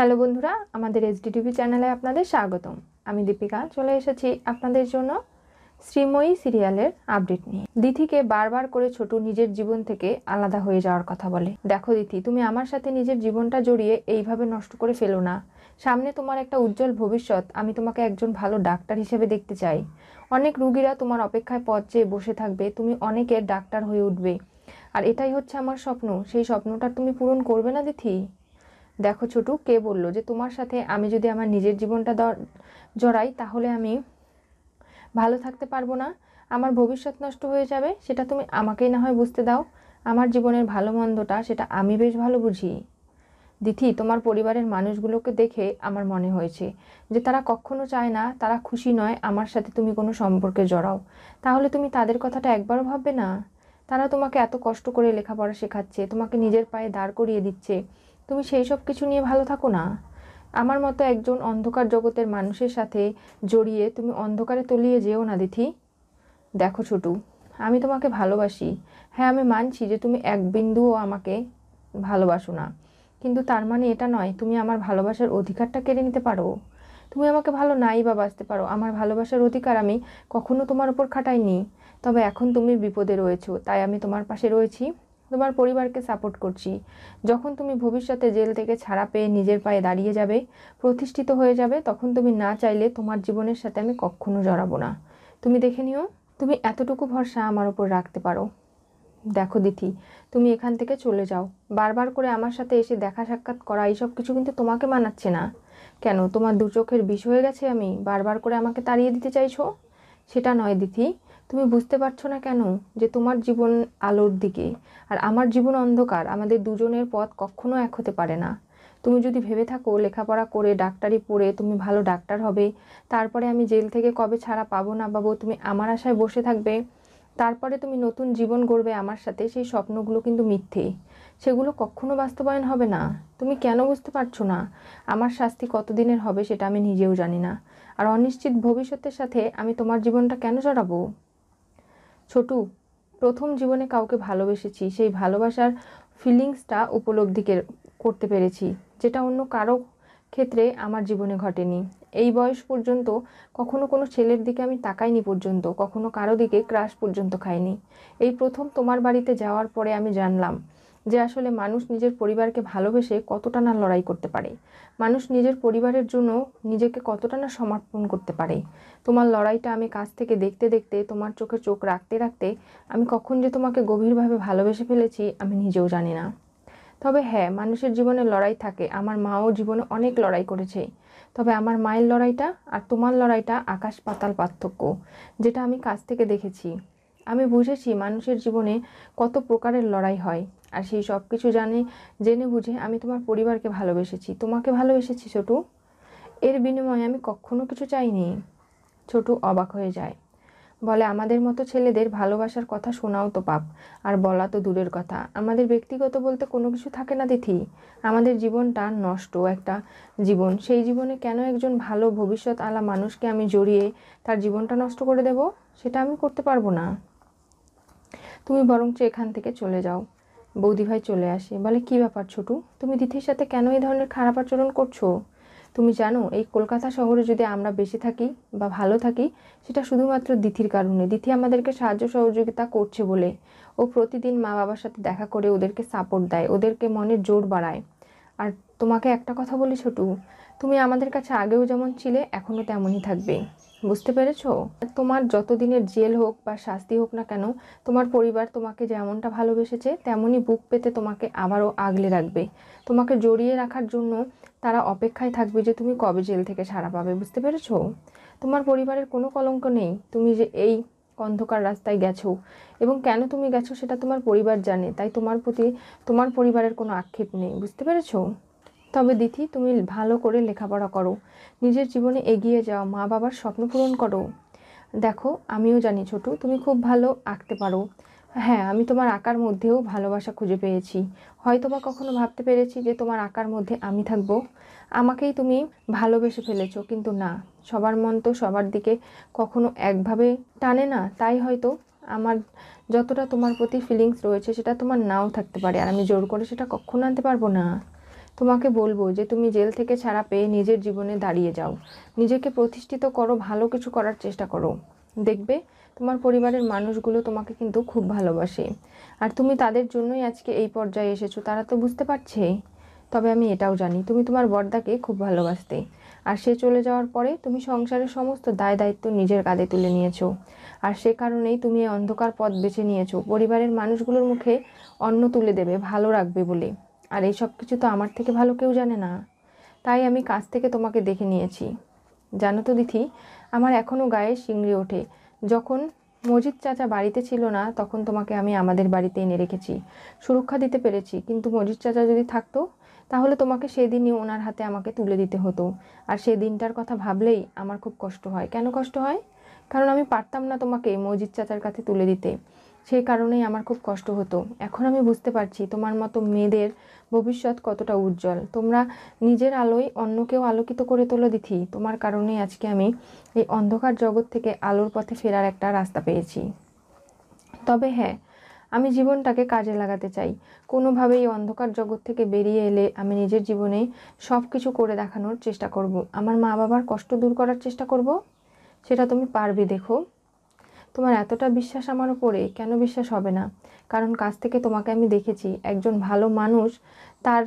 hello বন্ধুরা আমাদের SDTV চ্যানেলে আপনাদের স্বাগতম আমি দীপিকা চলে এসেছি আপনাদের জন্য শ্রীময়ী সিরিয়ালের আপডেট নিয়ে দিথিকে বারবার করে ছোট নিজের জীবন থেকে আলাদা হয়ে যাওয়ার কথা বলে দেখো দিথি তুমি আমার সাথে নিজের জীবনটা জড়িয়ে এইভাবে নষ্ট করে ফেলো না সামনে তোমার একটা উজ্জ্বল ভবিষ্যৎ আমি তোমাকে একজন ভালো ডাক্তার হিসেবে দেখতে চাই অনেক রুগীরা তোমার অপেক্ষায় পথ চেয়ে বসে থাকবে তুমি অনেকের ডাক্তার হয়ে উঠবে আর এটাই হচ্ছে আমার স্বপ্ন সেই স্বপ্নটা তুমি পূরণ করবে না দিথি দেখো ছোটু কে বলল যে তোমার সাথে আমি যদি আমার নিজের জীবনটা জড়াই তাহলে আমি ভালো থাকতে পারবো না আমার ভবিষ্যৎ নষ্ট হয়ে যাবে সেটা তুমি আমাকেই না হয় বুঝতে দাও আমার জীবনের ভালো মন্দটা সেটা আমি বেশ ভালো বুঝি দিথি তোমার পরিবারের মানুষগুলোকে দেখে আমার মনে হয়েছে যে তারা কখনো চায় না তারা খুশি নয় আমার সাথে তুমি কোনো সম্পর্কে জড়াও তাহলে তুমি তাদের কথাটা একবারও ভাববে না তারা তোমাকে এত কষ্ট করে লেখাপড়া শেখাচ্ছে তোমাকে নিজের পায়ে দাঁড় করিয়ে দিচ্ছে তুমি সেই সব কিছু নিয়ে ভালো থাকো না আমার মতো একজন অন্ধকার জগতের মানুষের সাথে জড়িয়ে তুমি অন্ধকারে তলিয়ে যেও না দিথি দেখো ছোটু আমি তোমাকে ভালোবাসি হ্যাঁ আমি মানছি যে তুমি এক বিন্দুও আমাকে ভালোবাসো না কিন্তু তার মানে এটা নয় তুমি আমার ভালোবাসার অধিকারটা কেড়ে নিতে পারো তুমি আমাকে ভালো নাই বা বাঁচতে পারো আমার ভালোবাসার অধিকার আমি কখনো তোমার উপর খাটাইনি তবে এখন তুমি বিপদে রয়েছো তাই আমি তোমার পাশে রয়েছি তোমার পরিবারকে সাপোর্ট করছি যখন তুমি ভবিষ্যতে জেল থেকে ছাড়া পেয়ে নিজের পায়ে দাঁড়িয়ে যাবে প্রতিষ্ঠিত হয়ে যাবে তখন তুমি না চাইলে তোমার জীবনের সাথে আমি কখনো জড়াবো না তুমি দেখে নিও তুমি এতটুকু ভরসা আমার ওপর রাখতে পারো দেখো দিথি তুমি এখান থেকে চলে যাও বারবার করে আমার সাথে এসে দেখা সাক্ষাৎ করা এইসব কিছু কিন্তু তোমাকে মানাচ্ছে না কেন তোমার দু চোখের বিষ হয়ে গেছে আমি বারবার করে আমাকে তাড়িয়ে দিতে চাইছো সেটা নয় দিথি তুমি বুঝতে পারছো না কেন যে তোমার জীবন আলোর দিকে আর আমার জীবন অন্ধকার আমাদের দুজনের পথ কখনো এক হতে পারে না তুমি যদি ভেবে থাকো লেখাপড়া করে ডাক্তারি পড়ে তুমি ভালো ডাক্তার হবে তারপরে আমি জেল থেকে কবে ছাড়া পাবো না পাবো তুমি আমার আশায় বসে থাকবে তারপরে তুমি নতুন জীবন গড়বে আমার সাথে সেই স্বপ্নগুলো কিন্তু মিথ্যে সেগুলো কখনো বাস্তবায়ন হবে না তুমি কেন বুঝতে পারছো না আমার শাস্তি কতদিনের হবে সেটা আমি নিজেও জানি না আর অনিশ্চিত ভবিষ্যতের সাথে আমি তোমার জীবনটা কেন জড়াবো ছোটু প্রথম জীবনে কাউকে ভালোবেসেছি সেই ভালোবাসার ফিলিংসটা উপলব্ধি করতে পেরেছি যেটা অন্য কারো ক্ষেত্রে আমার জীবনে ঘটেনি এই বয়স পর্যন্ত কখনো কোনো ছেলের দিকে আমি তাকাইনি পর্যন্ত কখনো কারো দিকে ক্রাশ পর্যন্ত খাইনি এই প্রথম তোমার বাড়িতে যাওয়ার পরে আমি জানলাম যে আসলে মানুষ নিজের পরিবারকে ভালোবেসে কতটা না লড়াই করতে পারে মানুষ নিজের পরিবারের জন্য নিজেকে কতটা না সমর্পণ করতে পারে তোমার লড়াইটা আমি কাছ থেকে দেখতে দেখতে তোমার চোখে চোখ রাখতে রাখতে আমি কখন যে তোমাকে গভীরভাবে ভালোবেসে ফেলেছি আমি নিজেও জানি না তবে হ্যাঁ মানুষের জীবনে লড়াই থাকে আমার মাও জীবনে অনেক লড়াই করেছে তবে আমার মায়ের লড়াইটা আর তোমার লড়াইটা আকাশ পাতাল পার্থক্য যেটা আমি কাছ থেকে দেখেছি আমি বুঝেছি মানুষের জীবনে কত প্রকারের লড়াই হয় আর সেই সব কিছু জানে জেনে বুঝে আমি তোমার পরিবারকে ভালোবেসেছি তোমাকে ভালোবেসেছি ছোটু এর বিনিময়ে আমি কখনো কিছু চাইনি ছোটু অবাক হয়ে যায় বলে আমাদের মতো ছেলেদের ভালোবাসার কথা শোনাও তো পাপ আর বলা তো দূরের কথা আমাদের ব্যক্তিগত বলতে কোনো কিছু থাকে না দিথি আমাদের জীবনটা নষ্ট একটা জীবন সেই জীবনে কেন একজন ভালো ভবিষ্যৎ আলা মানুষকে আমি জড়িয়ে তার জীবনটা নষ্ট করে দেব সেটা আমি করতে পারবো না তুমি বরঞ্চ এখান থেকে চলে যাও বৌদিভাই চলে আসে বলে কি ব্যাপার ছোটু তুমি দিদির সাথে কেন এই ধরনের খারাপ আচরণ করছো তুমি জানো এই কলকাতা শহরে যদি আমরা বেশি থাকি বা ভালো থাকি সেটা শুধুমাত্র দিথির কারণে দিথি আমাদেরকে সাহায্য সহযোগিতা করছে বলে ও প্রতিদিন মা বাবার সাথে দেখা করে ওদেরকে সাপোর্ট দেয় ওদেরকে মনে জোর বাড়ায় আর তোমাকে একটা কথা বলি ছোটু তুমি আমাদের কাছে আগেও যেমন ছিলে এখনও তেমনই থাকবে বুঝতে পেরেছ তোমার যতদিনের জেল হোক বা শাস্তি হোক না কেন তোমার পরিবার তোমাকে যেমনটা ভালোবেসেছে তেমনই বুক পেতে তোমাকে আবারও আগলে রাখবে তোমাকে জড়িয়ে রাখার জন্য তারা অপেক্ষায় থাকবে যে তুমি কবে জেল থেকে ছাড়া পাবে বুঝতে পেরেছ তোমার পরিবারের কোনো কলঙ্ক নেই তুমি যে এই অন্ধকার রাস্তায় গেছো এবং কেন তুমি গেছো সেটা তোমার পরিবার জানে তাই তোমার প্রতি তোমার পরিবারের কোনো আক্ষেপ নেই বুঝতে পেরেছো তবে দিথি তুমি ভালো করে লেখাপড়া করো নিজের জীবনে এগিয়ে যাও মা বাবার স্বপ্ন পূরণ করো দেখো আমিও জানি ছোটু তুমি খুব ভালো আঁকতে পারো হ্যাঁ আমি তোমার আঁকার মধ্যেও ভালোবাসা খুঁজে পেয়েছি হয়তো বা কখনো ভাবতে পেরেছি যে তোমার আঁকার মধ্যে আমি থাকবো আমাকেই তুমি ভালোবেসে ফেলেছো কিন্তু না সবার মন তো সবার দিকে কখনো একভাবে টানে না তাই হয়তো আমার যতটা তোমার প্রতি ফিলিংস রয়েছে সেটা তোমার নাও থাকতে পারে আর আমি জোর করে সেটা কখনো আনতে পারবো না তোমাকে বলবো যে তুমি জেল থেকে ছাড়া পেয়ে নিজের জীবনে দাঁড়িয়ে যাও নিজেকে প্রতিষ্ঠিত করো ভালো কিছু করার চেষ্টা করো দেখবে তোমার পরিবারের মানুষগুলো তোমাকে কিন্তু খুব ভালোবাসে আর তুমি তাদের জন্যই আজকে এই পর্যায়ে এসেছো তারা তো বুঝতে পারছে তবে আমি এটাও জানি তুমি তোমার বর্দাকে খুব ভালোবাসতে আর সে চলে যাওয়ার পরে তুমি সংসারের সমস্ত দায় দায়িত্ব নিজের কাঁধে তুলে নিয়েছো আর সে কারণেই তুমি অন্ধকার পথ বেছে নিয়েছো পরিবারের মানুষগুলোর মুখে অন্ন তুলে দেবে ভালো রাখবে বলে আর এই সব কিছু তো আমার থেকে ভালো কেউ জানে না তাই আমি কাছ থেকে তোমাকে দেখে নিয়েছি জানো তো দিদি আমার এখনও গায়ে শিংড়ি ওঠে যখন মজিদ চাচা বাড়িতে ছিল না তখন তোমাকে আমি আমাদের বাড়িতে এনে রেখেছি সুরক্ষা দিতে পেরেছি কিন্তু মজিদ চাচা যদি থাকতো তাহলে তোমাকে সেদিনই ওনার হাতে আমাকে তুলে দিতে হতো আর সেই দিনটার কথা ভাবলেই আমার খুব কষ্ট হয় কেন কষ্ট হয় কারণ আমি পারতাম না তোমাকে মজিদ চাচার কাছে তুলে দিতে সেই কারণেই আমার খুব কষ্ট হতো এখন আমি বুঝতে পারছি তোমার মতো মেয়েদের ভবিষ্যৎ কতটা উজ্জ্বল তোমরা নিজের আলোয় অন্যকেও আলোকিত করে তোলো দিথি তোমার কারণে আজকে আমি এই অন্ধকার জগৎ থেকে আলোর পথে ফেরার একটা রাস্তা পেয়েছি তবে হ্যাঁ আমি জীবনটাকে কাজে লাগাতে চাই কোনোভাবে এই অন্ধকার জগৎ থেকে বেরিয়ে এলে আমি নিজের জীবনে সব কিছু করে দেখানোর চেষ্টা করব আমার মা বাবার কষ্ট দূর করার চেষ্টা করব সেটা তুমি পারবে দেখো তোমার এতটা বিশ্বাস আমার ওপরে কেন বিশ্বাস হবে না কারণ কাছ থেকে তোমাকে আমি দেখেছি একজন ভালো মানুষ তার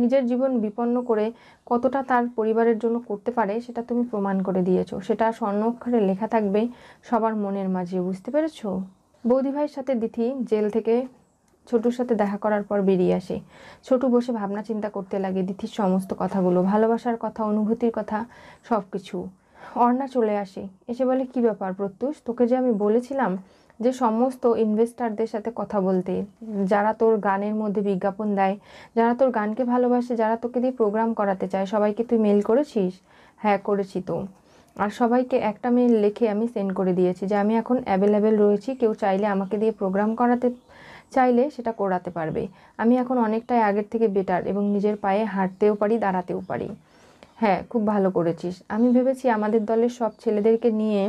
নিজের জীবন বিপন্ন করে কতটা তার পরিবারের জন্য করতে পারে সেটা তুমি প্রমাণ করে দিয়েছো সেটা স্বর্ণ অক্ষরে লেখা থাকবে সবার মনের মাঝে বুঝতে পেরেছো বৌদিভাইয়ের সাথে দিথি জেল থেকে ছোটুর সাথে দেখা করার পর বেরিয়ে আসে ছোটু বসে ভাবনা চিন্তা করতে লাগে দিথির সমস্ত কথাগুলো ভালোবাসার কথা অনুভূতির কথা সব কিছু অর্ণা চলে আসে এসে বলে কী ব্যাপার প্রত্যুষ তোকে যে আমি বলেছিলাম যে সমস্ত ইনভেস্টারদের সাথে কথা বলতে যারা তোর গানের মধ্যে বিজ্ঞাপন দেয় যারা তোর গানকে ভালোবাসে যারা তোকে দিয়ে প্রোগ্রাম করাতে চায় সবাইকে তুই মেল করেছিস হ্যাঁ করেছি তো আর সবাইকে একটা মেল লিখে আমি সেন্ড করে দিয়েছি যে আমি এখন অ্যাভেলেবেল রয়েছি কেউ চাইলে আমাকে দিয়ে প্রোগ্রাম করাতে চাইলে সেটা করাতে পারবে আমি এখন অনেকটাই আগের থেকে বেটার এবং নিজের পায়ে হাঁটতেও পারি দাঁড়াতেও পারি হ্যাঁ খুব ভালো করেছিস আমি ভেবেছি আমাদের দলের সব ছেলেদেরকে নিয়ে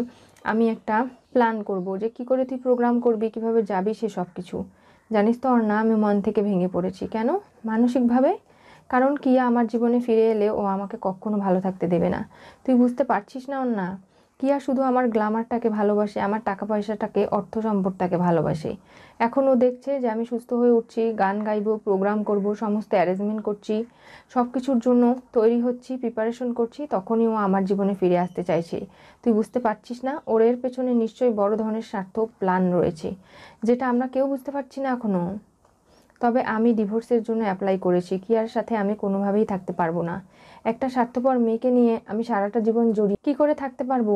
আমি একটা প্ল্যান করব যে কি করে তুই প্রোগ্রাম করবি কিভাবে যাবি সে সব কিছু জানিস তো ওর না আমি মন থেকে ভেঙে পড়েছি কেন মানসিকভাবে কারণ কিয়া আমার জীবনে ফিরে এলে ও আমাকে কখনো ভালো থাকতে দেবে না তুই বুঝতে পারছিস না ওর না কিয়া শুধু আমার গ্লামারটাকে ভালোবাসে আমার টাকা পয়সাটাকে অর্থ সম্পদটাকে ভালোবাসে এখন ও দেখছে যে আমি সুস্থ হয়ে উঠছি গান গাইব প্রোগ্রাম করব সমস্ত অ্যারেঞ্জমেন্ট করছি সব কিছুর জন্য তৈরি হচ্ছি প্রিপারেশন করছি তখনই ও আমার জীবনে ফিরে আসতে চাইছে তুই বুঝতে পারছিস না ওর পেছনে নিশ্চয়ই বড় ধরনের স্বার্থ প্ল্যান রয়েছে যেটা আমরা কেউ বুঝতে পারছি না এখনও তবে আমি ডিভোর্সের জন্য অ্যাপ্লাই করেছি কিয়ার সাথে আমি কোনোভাবেই থাকতে পারবো না একটা স্বার্থপর মেয়েকে নিয়ে আমি সারাটা জীবন জড়িয়ে কি করে থাকতে পারবো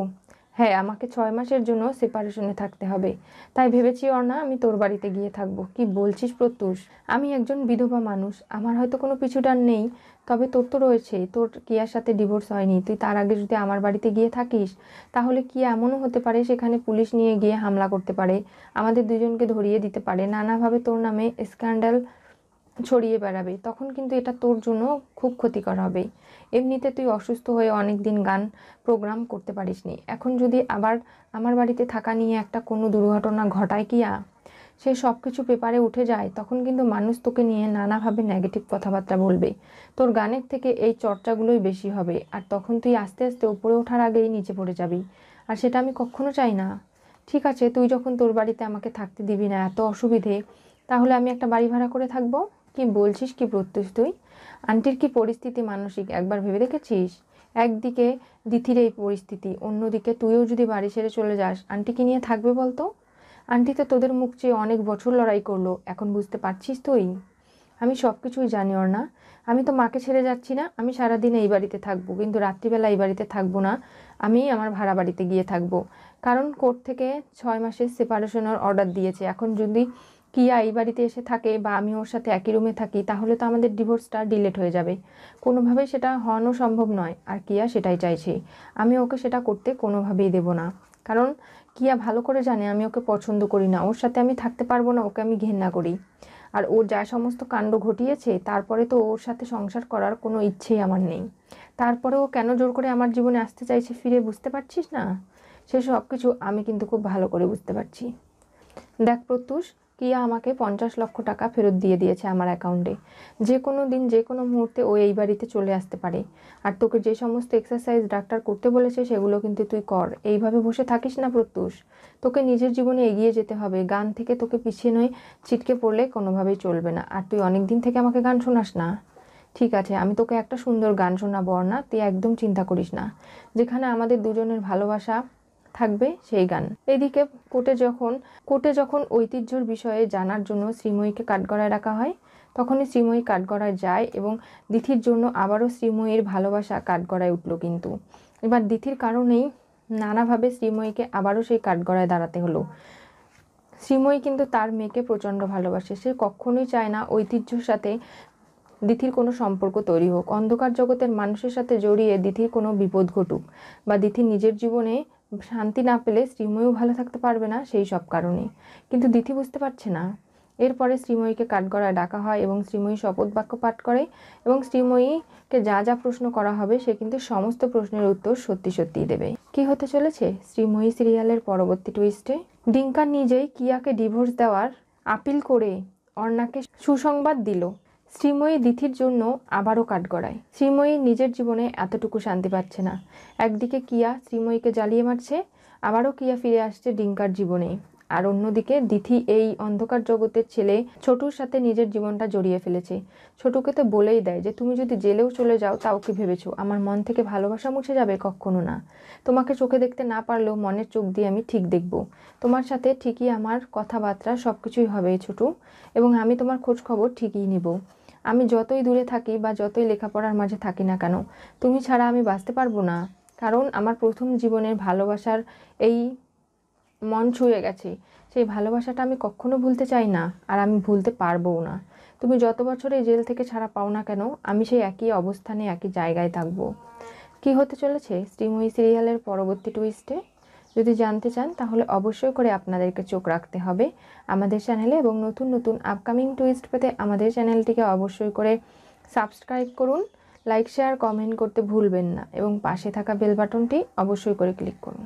হ্যাঁ আমাকে ছয় মাসের জন্য সেপারেশনে থাকতে হবে তাই ভেবেছি ওর না আমি তোর বাড়িতে গিয়ে থাকবো কি বলছিস প্রত্যুষ আমি একজন বিধবা মানুষ আমার হয়তো কোনো পিছুটার নেই তবে তোর তো রয়েছে তোর কিয়ার সাথে ডিভোর্স হয়নি তুই তার আগে যদি আমার বাড়িতে গিয়ে থাকিস তাহলে কি এমনও হতে পারে সেখানে পুলিশ নিয়ে গিয়ে হামলা করতে পারে আমাদের দুজনকে ধরিয়ে দিতে পারে নানাভাবে তোর নামে স্ক্যান্ডাল ছড়িয়ে বেড়াবে তখন কিন্তু এটা তোর জন্য খুব ক্ষতিকর হবে এমনিতে তুই অসুস্থ হয়ে অনেক দিন গান প্রোগ্রাম করতে পারিসনি এখন যদি আবার আমার বাড়িতে থাকা নিয়ে একটা কোনো দুর্ঘটনা ঘটায় কিয়া সে সব কিছু পেপারে উঠে যায় তখন কিন্তু মানুষ তোকে নিয়ে নানাভাবে নেগেটিভ কথাবার্তা বলবে তোর গানের থেকে এই চর্চাগুলোই বেশি হবে আর তখন তুই আস্তে আস্তে উপরে ওঠার আগেই নিচে পড়ে যাবি আর সেটা আমি কখনো চাই না ঠিক আছে তুই যখন তোর বাড়িতে আমাকে থাকতে দিবি না এত অসুবিধে তাহলে আমি একটা বাড়ি ভাড়া করে থাকবো কি বলছিস কি প্রত্যুষ তুই আন্টির কি পরিস্থিতি মানসিক একবার ভেবে দেখেছিস একদিকে দিথির এই পরিস্থিতি অন্যদিকে তুইও যদি বাড়ি ছেড়ে চলে যাস আন্টিকে নিয়ে থাকবে বলতো আন্টি তো তোদের মুখ চেয়ে অনেক বছর লড়াই করলো এখন বুঝতে পারছিস তুই আমি সব কিছুই জানি ওর না আমি তো মাকে ছেড়ে যাচ্ছি না আমি সারাদিন এই বাড়িতে থাকবো কিন্তু রাত্রিবেলা এই বাড়িতে থাকবো না আমি আমার ভাড়া বাড়িতে গিয়ে থাকবো কারণ কোর্ট থেকে ছয় মাসের সেপারেশনের অর্ডার দিয়েছে এখন যদি কিয়া এই বাড়িতে এসে থাকে বা আমি ওর সাথে একই রুমে থাকি তাহলে তো আমাদের ডিভোর্সটা ডিলেট হয়ে যাবে কোনোভাবেই সেটা হওয়ানো সম্ভব নয় আর কিয়া সেটাই চাইছে আমি ওকে সেটা করতে কোনোভাবেই দেব না কারণ কিয়া ভালো করে জানে আমি ওকে পছন্দ করি না ওর সাথে আমি থাকতে পারবো না ওকে আমি ঘেন্না করি আর ওর যা সমস্ত কাণ্ড ঘটিয়েছে তারপরে তো ওর সাথে সংসার করার কোনো ইচ্ছেই আমার নেই তারপরে ও কেন জোর করে আমার জীবনে আসতে চাইছে ফিরে বুঝতে পারছিস না সে সব কিছু আমি কিন্তু খুব ভালো করে বুঝতে পারছি দেখ প্রত্যুষ কিয়া আমাকে পঞ্চাশ লক্ষ টাকা ফেরত দিয়ে দিয়েছে আমার অ্যাকাউন্টে যে কোনো দিন যে কোনো মুহূর্তে ও এই বাড়িতে চলে আসতে পারে আর তোকে যে সমস্ত এক্সারসাইজ ডাক্তার করতে বলেছে সেগুলো কিন্তু তুই কর এইভাবে বসে থাকিস না প্রত্যুষ তোকে নিজের জীবনে এগিয়ে যেতে হবে গান থেকে তোকে পিছিয়ে নয় ছিটকে পড়লে কোনোভাবেই চলবে না আর তুই অনেক দিন থেকে আমাকে গান শোনাস না ঠিক আছে আমি তোকে একটা সুন্দর গান শোনাবো না তুই একদম চিন্তা করিস না যেখানে আমাদের দুজনের ভালোবাসা থাকবে সেই গান এদিকে কোর্টে যখন কোর্টে যখন ঐতিহ্যর বিষয়ে জানার জন্য শ্রীময়ীকে কাঠগড়ায় রাখা হয় তখনই শ্রীময়ী কাঠগড়ায় যায় এবং দিথির জন্য আবারও শ্রীময়ীর ভালোবাসা কাঠগড়ায় উঠল কিন্তু এবার দিথির কারণেই নানাভাবে শ্রীময়ীকে আবারও সেই কাঠগড়ায় দাঁড়াতে হলো শ্রীময়ী কিন্তু তার মেয়েকে প্রচণ্ড ভালোবাসে সে কখনোই চায় না ঐতিহ্যর সাথে দিথির কোনো সম্পর্ক তৈরি হোক অন্ধকার জগতের মানুষের সাথে জড়িয়ে দিথির কোনো বিপদ ঘটুক বা দিথি নিজের জীবনে শান্তি না পেলে শ্রীময়ও ভালো থাকতে পারবে না সেই সব কারণে কিন্তু দিথি বুঝতে পারছে না এরপরে শ্রীময়ীকে কাঠগড়ায় ডাকা হয় এবং শ্রীময়ী শপথ বাক্য পাঠ করে এবং শ্রীময়ীকে যা যা প্রশ্ন করা হবে সে কিন্তু সমস্ত প্রশ্নের উত্তর সত্যি সত্যিই দেবে কি হতে চলেছে শ্রীময়ী সিরিয়ালের পরবর্তী টুইস্টে ডিঙ্কা নিজেই কিয়াকে ডিভোর্স দেওয়ার আপিল করে অর্ণাকে সুসংবাদ দিল শ্রীময়ী দিথির জন্য আবারও কাঠগড়ায় শ্রীময়ী নিজের জীবনে এতটুকু শান্তি পাচ্ছে না একদিকে কিয়া শ্রীময়ীকে জ্বালিয়ে মারছে আবারও কিয়া ফিরে আসছে ডিঙ্কার জীবনে আর অন্যদিকে দিথি এই অন্ধকার জগতের ছেলে ছোটুর সাথে নিজের জীবনটা জড়িয়ে ফেলেছে ছোটুকে তো বলেই দেয় যে তুমি যদি জেলেও চলে যাও তাও কি ভেবেছো আমার মন থেকে ভালোবাসা মুছে যাবে কখনো না তোমাকে চোখে দেখতে না পারলেও মনের চোখ দিয়ে আমি ঠিক দেখব তোমার সাথে ঠিকই আমার কথাবার্তা সব কিছুই হবে ছোটু এবং আমি তোমার খোঁজ খবর ঠিকই নিব আমি যতই দূরে থাকি বা যতই লেখাপড়ার মাঝে থাকি না কেন তুমি ছাড়া আমি বাঁচতে পারবো না কারণ আমার প্রথম জীবনের ভালোবাসার এই মন ছুঁয়ে গেছে সেই ভালোবাসাটা আমি কখনো ভুলতে চাই না আর আমি ভুলতে পারবও না তুমি যত বছরে জেল থেকে ছাড়া পাও না কেন আমি সেই একই অবস্থানে একই জায়গায় থাকব কি হতে চলেছে শ্রীময়ী সিরিয়ালের পরবর্তী টুইস্টে যদি জানতে চান তাহলে অবশ্যই করে আপনাদেরকে চোখ রাখতে হবে আমাদের চ্যানেলে এবং নতুন নতুন আপকামিং টুইস্ট পেতে আমাদের চ্যানেলটিকে অবশ্যই করে সাবস্ক্রাইব করুন লাইক শেয়ার কমেন্ট করতে ভুলবেন না এবং পাশে থাকা বেল বাটনটি অবশ্যই করে ক্লিক করুন